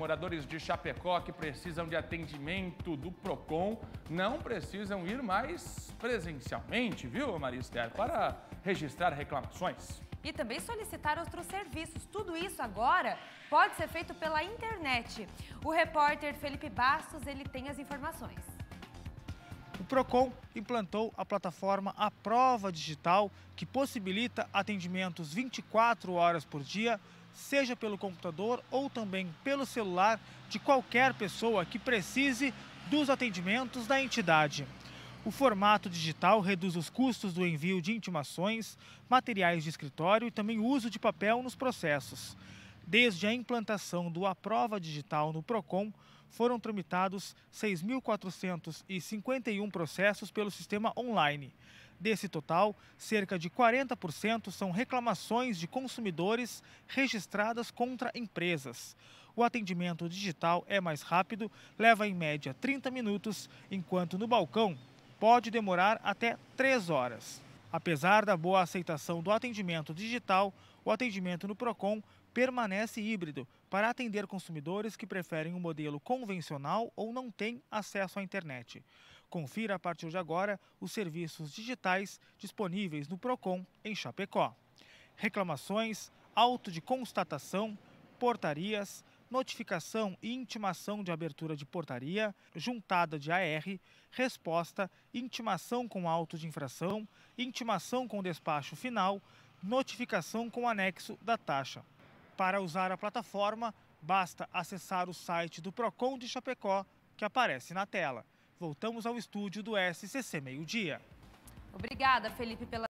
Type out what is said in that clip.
moradores de Chapecó que precisam de atendimento do PROCON não precisam ir mais presencialmente, viu, Maria Esther, para registrar reclamações. E também solicitar outros serviços. Tudo isso agora pode ser feito pela internet. O repórter Felipe Bastos, ele tem as informações o Procon implantou a plataforma A Prova Digital, que possibilita atendimentos 24 horas por dia, seja pelo computador ou também pelo celular de qualquer pessoa que precise dos atendimentos da entidade. O formato digital reduz os custos do envio de intimações, materiais de escritório e também o uso de papel nos processos. Desde a implantação do Aprova Digital no PROCON, foram tramitados 6.451 processos pelo sistema online. Desse total, cerca de 40% são reclamações de consumidores registradas contra empresas. O atendimento digital é mais rápido, leva em média 30 minutos, enquanto no balcão pode demorar até 3 horas. Apesar da boa aceitação do atendimento digital, o atendimento no Procon permanece híbrido para atender consumidores que preferem o um modelo convencional ou não têm acesso à internet. Confira a partir de agora os serviços digitais disponíveis no Procon em Chapecó. Reclamações, auto de constatação, portarias, notificação e intimação de abertura de portaria, juntada de AR, resposta, intimação com auto de infração, intimação com despacho final, notificação com anexo da taxa. Para usar a plataforma, basta acessar o site do Procon de Chapecó, que aparece na tela. Voltamos ao estúdio do SCC Meio Dia. Obrigada, Felipe, pela